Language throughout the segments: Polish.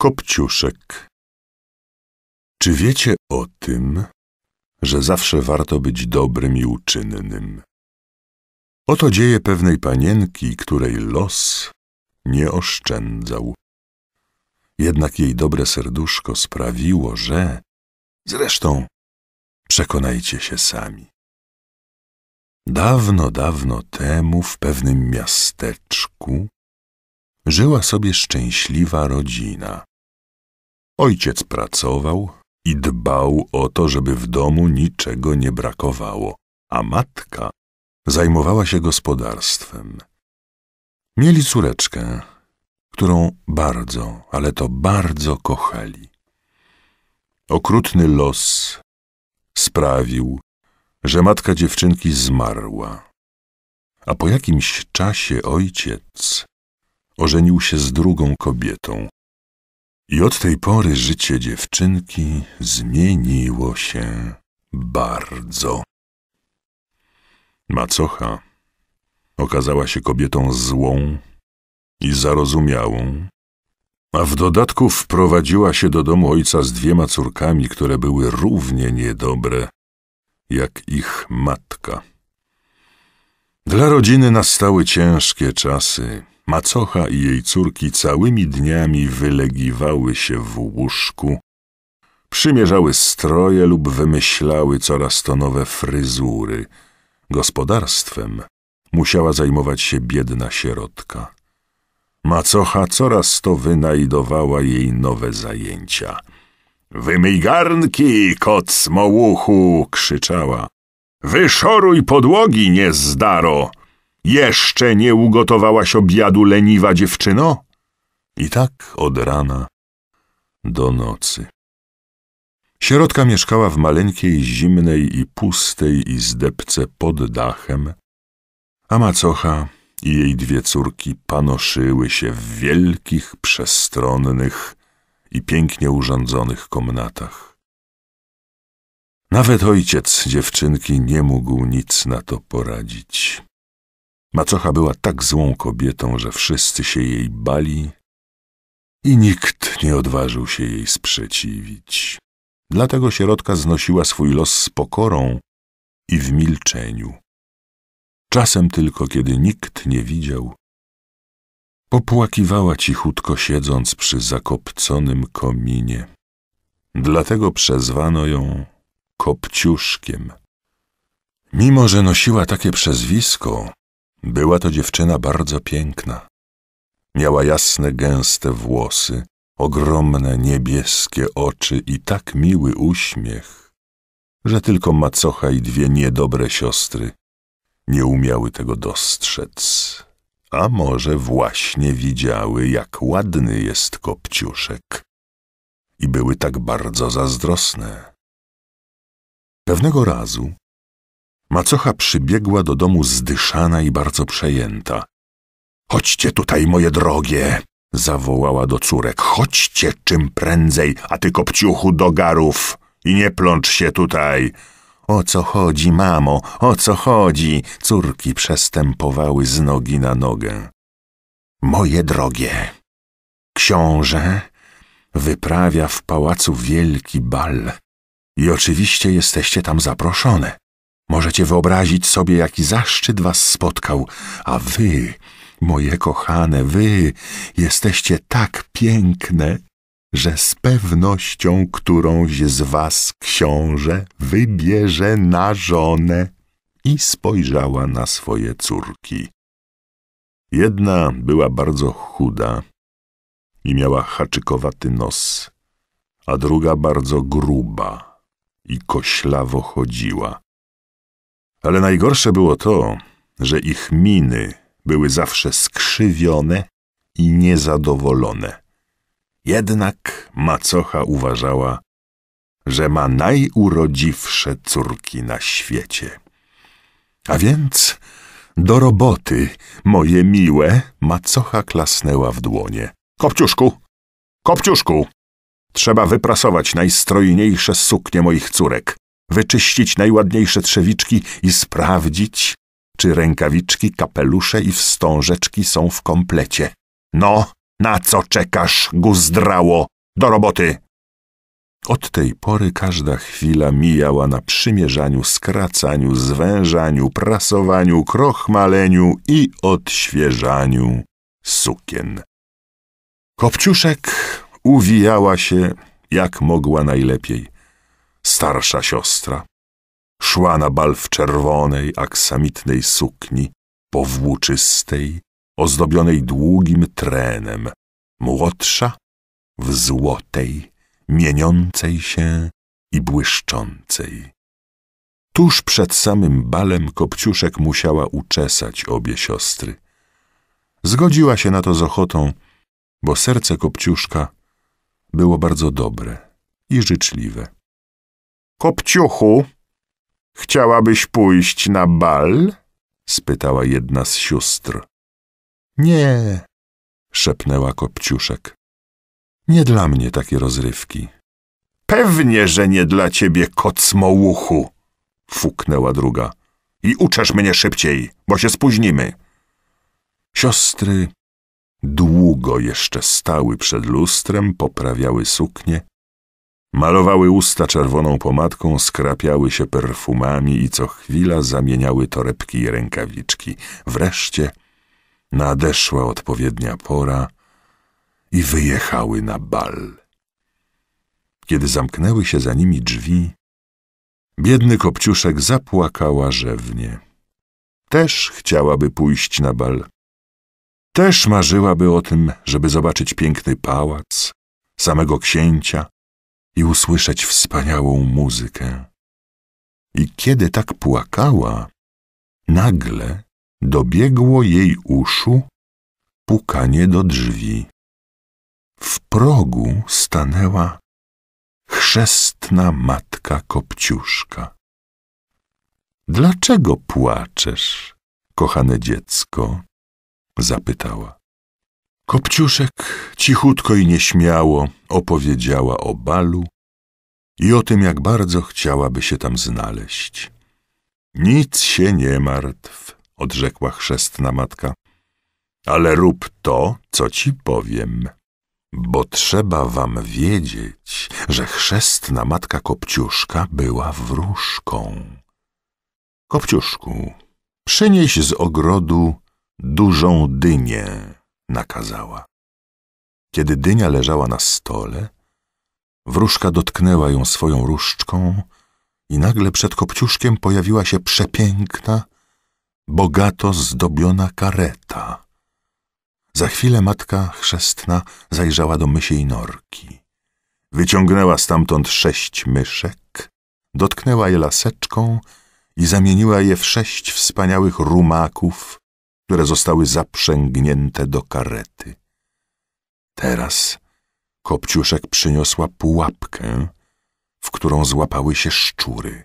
Kopciuszek. Czy wiecie o tym, że zawsze warto być dobrym i uczynnym? Oto dzieje pewnej panienki, której los nie oszczędzał. Jednak jej dobre serduszko sprawiło, że... Zresztą przekonajcie się sami. Dawno, dawno temu w pewnym miasteczku żyła sobie szczęśliwa rodzina. Ojciec pracował i dbał o to, żeby w domu niczego nie brakowało, a matka zajmowała się gospodarstwem. Mieli córeczkę, którą bardzo, ale to bardzo kochali. Okrutny los sprawił, że matka dziewczynki zmarła, a po jakimś czasie ojciec ożenił się z drugą kobietą, i od tej pory życie dziewczynki zmieniło się bardzo. Macocha okazała się kobietą złą i zarozumiałą, a w dodatku wprowadziła się do domu ojca z dwiema córkami, które były równie niedobre jak ich matka. Dla rodziny nastały ciężkie czasy. Macocha i jej córki całymi dniami wylegiwały się w łóżku, przymierzały stroje lub wymyślały coraz to nowe fryzury. Gospodarstwem musiała zajmować się biedna sierotka. Macocha coraz to wynajdowała jej nowe zajęcia. Wymyj garnki, kot smołuchu! krzyczała. Wyszoruj podłogi, niezdaro! Jeszcze nie ugotowałaś obiadu, leniwa dziewczyno? I tak od rana do nocy. Sierotka mieszkała w maleńkiej, zimnej i pustej izdebce pod dachem, a macocha i jej dwie córki panoszyły się w wielkich, przestronnych i pięknie urządzonych komnatach. Nawet ojciec dziewczynki nie mógł nic na to poradzić. Macocha była tak złą kobietą, że wszyscy się jej bali i nikt nie odważył się jej sprzeciwić. Dlatego sierotka znosiła swój los z pokorą i w milczeniu. Czasem tylko, kiedy nikt nie widział, popłakiwała cichutko siedząc przy zakopconym kominie. Dlatego przezwano ją Kopciuszkiem. Mimo, że nosiła takie przezwisko, była to dziewczyna bardzo piękna. Miała jasne, gęste włosy, ogromne, niebieskie oczy i tak miły uśmiech, że tylko macocha i dwie niedobre siostry nie umiały tego dostrzec. A może właśnie widziały, jak ładny jest kopciuszek i były tak bardzo zazdrosne. Pewnego razu Macocha przybiegła do domu zdyszana i bardzo przejęta. Chodźcie tutaj, moje drogie! zawołała do córek. Chodźcie czym prędzej, a ty kopciuchu do garów! I nie plącz się tutaj! O co chodzi, mamo? O co chodzi? Córki przestępowały z nogi na nogę. Moje drogie, książę wyprawia w pałacu wielki bal i oczywiście jesteście tam zaproszone. Możecie wyobrazić sobie, jaki zaszczyt was spotkał, a wy, moje kochane, wy jesteście tak piękne, że z pewnością którąś z was książę wybierze na żonę. I spojrzała na swoje córki. Jedna była bardzo chuda i miała haczykowaty nos, a druga bardzo gruba i koślawo chodziła. Ale najgorsze było to, że ich miny były zawsze skrzywione i niezadowolone. Jednak macocha uważała, że ma najurodziwsze córki na świecie. A więc do roboty, moje miłe, macocha klasnęła w dłonie. Kopciuszku, kopciuszku, trzeba wyprasować najstrojniejsze suknie moich córek wyczyścić najładniejsze trzewiczki i sprawdzić, czy rękawiczki, kapelusze i wstążeczki są w komplecie. No, na co czekasz, guzdrało? Do roboty! Od tej pory każda chwila mijała na przymierzaniu, skracaniu, zwężaniu, prasowaniu, krochmaleniu i odświeżaniu sukien. Kopciuszek uwijała się jak mogła najlepiej – starsza siostra. Szła na bal w czerwonej, aksamitnej sukni, powłóczystej, ozdobionej długim trenem. Młodsza w złotej, mieniącej się i błyszczącej. Tuż przed samym balem Kopciuszek musiała uczesać obie siostry. Zgodziła się na to z ochotą, bo serce Kopciuszka było bardzo dobre i życzliwe. Kopciuchu, chciałabyś pójść na bal? spytała jedna z sióstr. Nie, szepnęła Kopciuszek. Nie dla mnie takie rozrywki. Pewnie, że nie dla ciebie, kocmołuchu, fuknęła druga. I uczesz mnie szybciej, bo się spóźnimy. Siostry długo jeszcze stały przed lustrem, poprawiały suknie Malowały usta czerwoną pomadką, skrapiały się perfumami i co chwila zamieniały torebki i rękawiczki. Wreszcie nadeszła odpowiednia pora i wyjechały na bal. Kiedy zamknęły się za nimi drzwi, biedny kopciuszek zapłakała rzewnie. Też chciałaby pójść na bal. Też marzyłaby o tym, żeby zobaczyć piękny pałac, samego księcia, i usłyszeć wspaniałą muzykę. I kiedy tak płakała, nagle dobiegło jej uszu pukanie do drzwi. W progu stanęła chrzestna matka Kopciuszka. Dlaczego płaczesz, kochane dziecko? zapytała. Kopciuszek cichutko i nieśmiało opowiedziała o balu i o tym, jak bardzo chciałaby się tam znaleźć. Nic się nie martw, odrzekła chrzestna matka, ale rób to, co ci powiem, bo trzeba wam wiedzieć, że chrzestna matka Kopciuszka była wróżką. Kopciuszku, przynieś z ogrodu dużą dynię nakazała. Kiedy dynia leżała na stole, wróżka dotknęła ją swoją różdżką i nagle przed kopciuszkiem pojawiła się przepiękna, bogato zdobiona kareta. Za chwilę matka chrzestna zajrzała do mysiej norki. Wyciągnęła stamtąd sześć myszek, dotknęła je laseczką i zamieniła je w sześć wspaniałych rumaków które zostały zaprzęgnięte do karety. Teraz Kopciuszek przyniosła pułapkę, w którą złapały się szczury.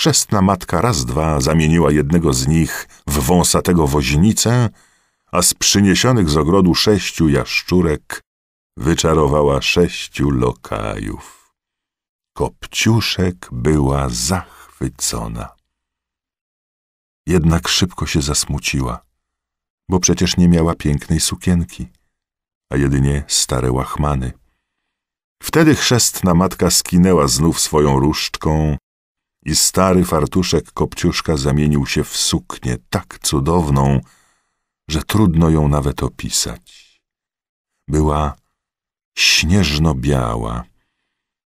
Chrzestna matka raz dwa zamieniła jednego z nich w wąsatego woźnicę, a z przyniesionych z ogrodu sześciu jaszczurek wyczarowała sześciu lokajów. Kopciuszek była zachwycona. Jednak szybko się zasmuciła bo przecież nie miała pięknej sukienki, a jedynie stare łachmany. Wtedy chrzestna matka skinęła znów swoją różdżką i stary fartuszek kopciuszka zamienił się w suknię tak cudowną, że trudno ją nawet opisać. Była śnieżno-biała,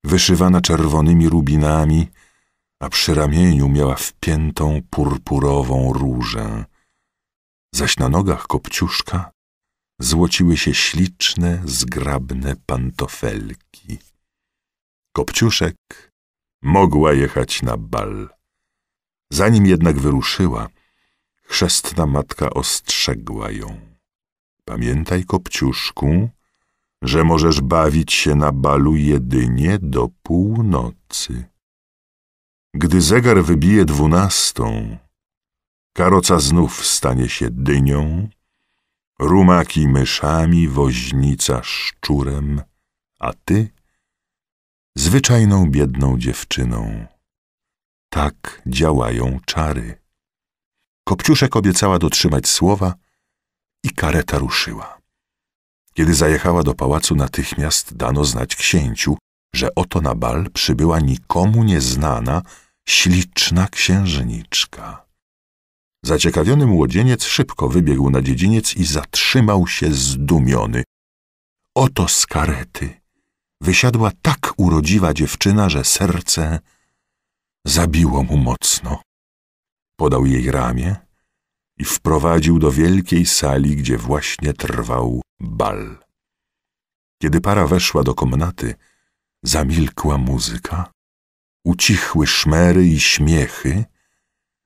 wyszywana czerwonymi rubinami, a przy ramieniu miała wpiętą purpurową różę zaś na nogach kopciuszka złociły się śliczne, zgrabne pantofelki. Kopciuszek mogła jechać na bal. Zanim jednak wyruszyła, chrzestna matka ostrzegła ją. Pamiętaj, kopciuszku, że możesz bawić się na balu jedynie do północy. Gdy zegar wybije dwunastą, karoca znów stanie się dynią, rumaki myszami, woźnica szczurem, a ty zwyczajną biedną dziewczyną. Tak działają czary. Kopciuszek obiecała dotrzymać słowa i kareta ruszyła. Kiedy zajechała do pałacu, natychmiast dano znać księciu, że oto na bal przybyła nikomu nieznana, śliczna księżniczka. Zaciekawiony młodzieniec szybko wybiegł na dziedziniec i zatrzymał się zdumiony. Oto z karety wysiadła tak urodziwa dziewczyna, że serce zabiło mu mocno. Podał jej ramię i wprowadził do wielkiej sali, gdzie właśnie trwał bal. Kiedy para weszła do komnaty, zamilkła muzyka, ucichły szmery i śmiechy,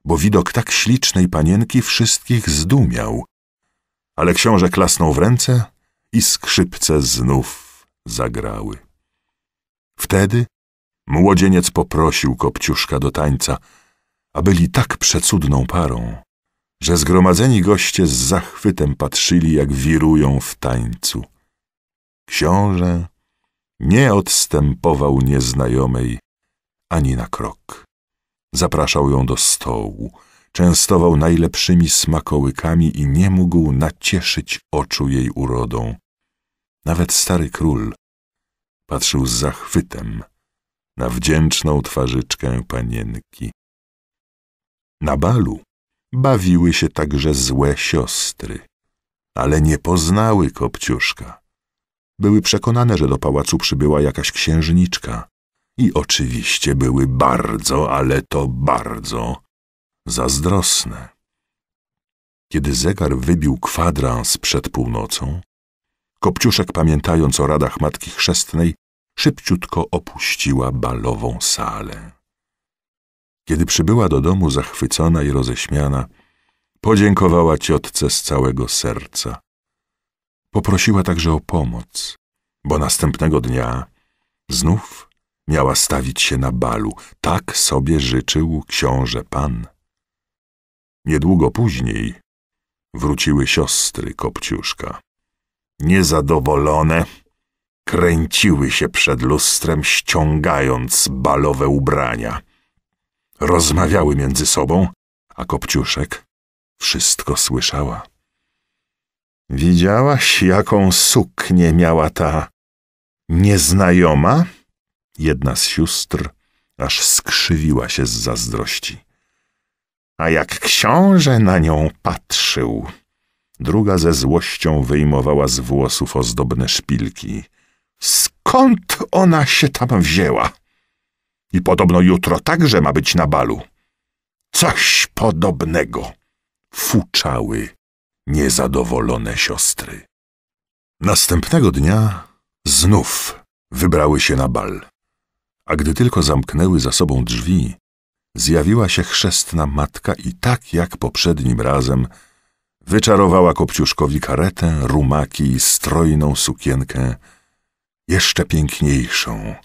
bo widok tak ślicznej panienki wszystkich zdumiał. Ale książę klasnął w ręce i skrzypce znów zagrały. Wtedy młodzieniec poprosił Kopciuszka do tańca, a byli tak przecudną parą, że zgromadzeni goście z zachwytem patrzyli, jak wirują w tańcu. Książę nie odstępował nieznajomej ani na krok. Zapraszał ją do stołu, częstował najlepszymi smakołykami i nie mógł nacieszyć oczu jej urodą. Nawet stary król patrzył z zachwytem na wdzięczną twarzyczkę panienki. Na balu bawiły się także złe siostry, ale nie poznały Kopciuszka. Były przekonane, że do pałacu przybyła jakaś księżniczka i oczywiście były bardzo, ale to bardzo zazdrosne. Kiedy zegar wybił kwadrans przed północą, Kopciuszek, pamiętając o radach matki chrzestnej, szybciutko opuściła balową salę. Kiedy przybyła do domu zachwycona i roześmiana, podziękowała ciotce z całego serca. Poprosiła także o pomoc, bo następnego dnia znów miała stawić się na balu. Tak sobie życzył książę pan. Niedługo później wróciły siostry Kopciuszka. Niezadowolone kręciły się przed lustrem, ściągając balowe ubrania. Rozmawiały między sobą, a Kopciuszek wszystko słyszała. Widziałaś, jaką suknię miała ta nieznajoma? Jedna z sióstr aż skrzywiła się z zazdrości. A jak książę na nią patrzył, druga ze złością wyjmowała z włosów ozdobne szpilki. Skąd ona się tam wzięła? I podobno jutro także ma być na balu. Coś podobnego. Fuczały niezadowolone siostry. Następnego dnia znów wybrały się na bal. A gdy tylko zamknęły za sobą drzwi, zjawiła się chrzestna matka i tak jak poprzednim razem wyczarowała Kopciuszkowi karetę, rumaki i strojną sukienkę, jeszcze piękniejszą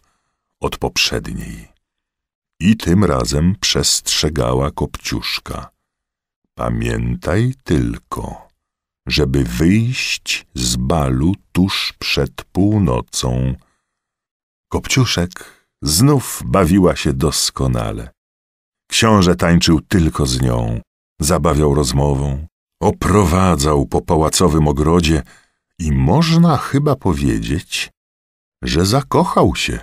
od poprzedniej. I tym razem przestrzegała Kopciuszka. Pamiętaj tylko, żeby wyjść z balu tuż przed północą. Kopciuszek Znów bawiła się doskonale. Książę tańczył tylko z nią, zabawiał rozmową, oprowadzał po pałacowym ogrodzie i można chyba powiedzieć, że zakochał się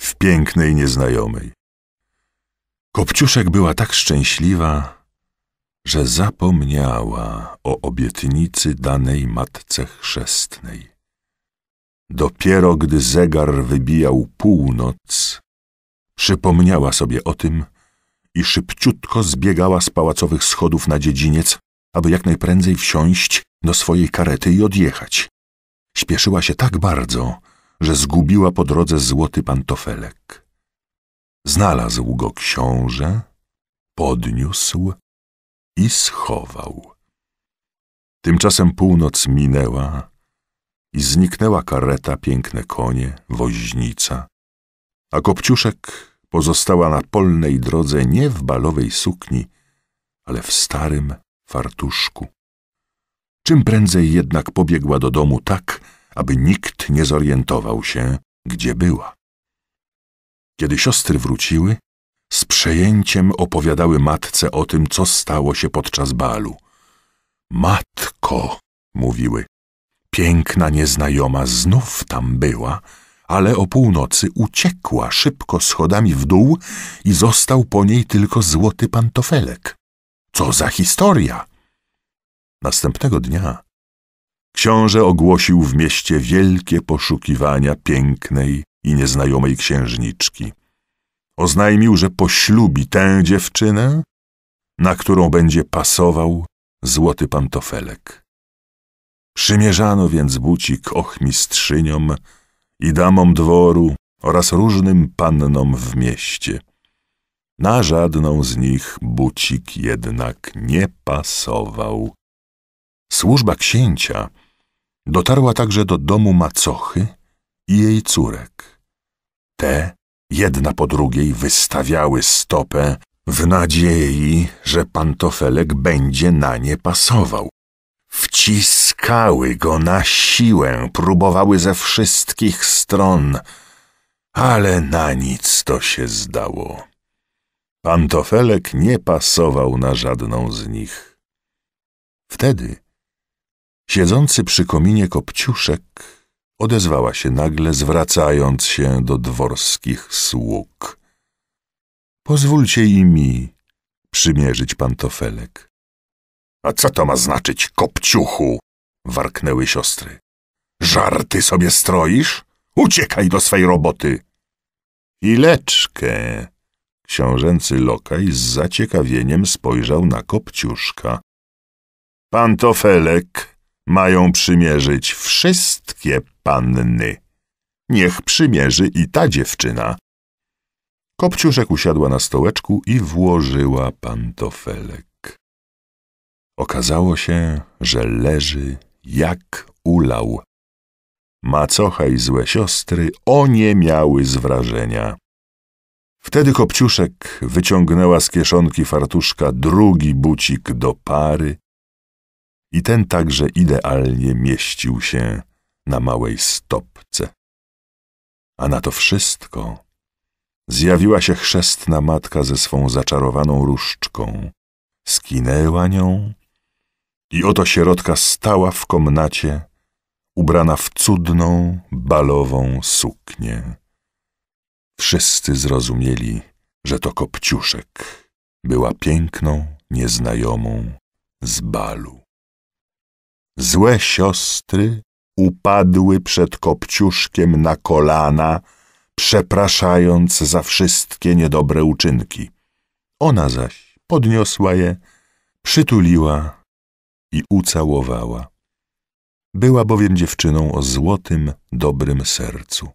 w pięknej nieznajomej. Kopciuszek była tak szczęśliwa, że zapomniała o obietnicy danej matce chrzestnej. Dopiero gdy zegar wybijał północ, przypomniała sobie o tym i szybciutko zbiegała z pałacowych schodów na dziedziniec, aby jak najprędzej wsiąść do swojej karety i odjechać. Śpieszyła się tak bardzo, że zgubiła po drodze złoty pantofelek. Znalazł go książę, podniósł i schował. Tymczasem północ minęła, i zniknęła kareta, piękne konie, woźnica. A Kopciuszek pozostała na polnej drodze nie w balowej sukni, ale w starym fartuszku. Czym prędzej jednak pobiegła do domu tak, aby nikt nie zorientował się, gdzie była. Kiedy siostry wróciły, z przejęciem opowiadały matce o tym, co stało się podczas balu. Matko, mówiły, Piękna nieznajoma znów tam była, ale o północy uciekła szybko schodami w dół i został po niej tylko złoty pantofelek. Co za historia! Następnego dnia książę ogłosił w mieście wielkie poszukiwania pięknej i nieznajomej księżniczki. Oznajmił, że poślubi tę dziewczynę, na którą będzie pasował złoty pantofelek. Przymierzano więc bucik ochmistrzyniom i damom dworu oraz różnym pannom w mieście. Na żadną z nich bucik jednak nie pasował. Służba księcia dotarła także do domu macochy i jej córek. Te, jedna po drugiej, wystawiały stopę w nadziei, że pantofelek będzie na nie pasował. Wcis Ściskały go na siłę, próbowały ze wszystkich stron, ale na nic to się zdało. Pantofelek nie pasował na żadną z nich. Wtedy, siedzący przy kominie kopciuszek, odezwała się nagle, zwracając się do dworskich sług. Pozwólcie i mi przymierzyć pantofelek. A co to ma znaczyć, kopciuchu? warknęły siostry. Żarty sobie stroisz? Uciekaj do swej roboty! Ileczkę. Książęcy lokaj z zaciekawieniem spojrzał na Kopciuszka. Pantofelek mają przymierzyć wszystkie panny. Niech przymierzy i ta dziewczyna. Kopciuszek usiadła na stołeczku i włożyła pantofelek. Okazało się, że leży jak ulał. Macocha i złe siostry oniemiały z wrażenia. Wtedy Kopciuszek wyciągnęła z kieszonki fartuszka drugi bucik do pary i ten także idealnie mieścił się na małej stopce. A na to wszystko zjawiła się chrzestna matka ze swą zaczarowaną różdżką. Skinęła nią i oto sierotka stała w komnacie, ubrana w cudną, balową suknię. Wszyscy zrozumieli, że to Kopciuszek była piękną, nieznajomą z balu. Złe siostry upadły przed Kopciuszkiem na kolana, przepraszając za wszystkie niedobre uczynki. Ona zaś podniosła je, przytuliła i ucałowała. Była bowiem dziewczyną o złotym, dobrym sercu.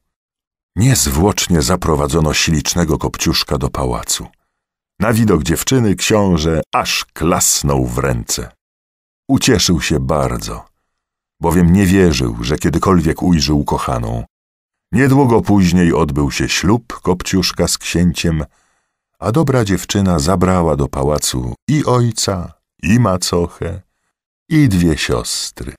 Niezwłocznie zaprowadzono ślicznego kopciuszka do pałacu. Na widok dziewczyny książę aż klasnął w ręce. Ucieszył się bardzo, bowiem nie wierzył, że kiedykolwiek ujrzy ukochaną. Niedługo później odbył się ślub kopciuszka z księciem, a dobra dziewczyna zabrała do pałacu i ojca, i macochę, i dwie siostry.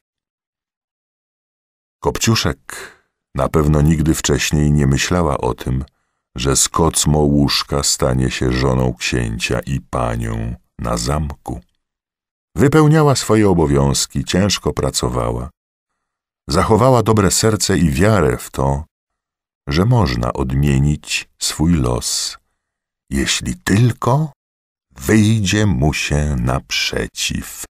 Kopciuszek na pewno nigdy wcześniej nie myślała o tym, że skocmo łóżka stanie się żoną księcia i panią na zamku. Wypełniała swoje obowiązki, ciężko pracowała. Zachowała dobre serce i wiarę w to, że można odmienić swój los, jeśli tylko wyjdzie mu się naprzeciw.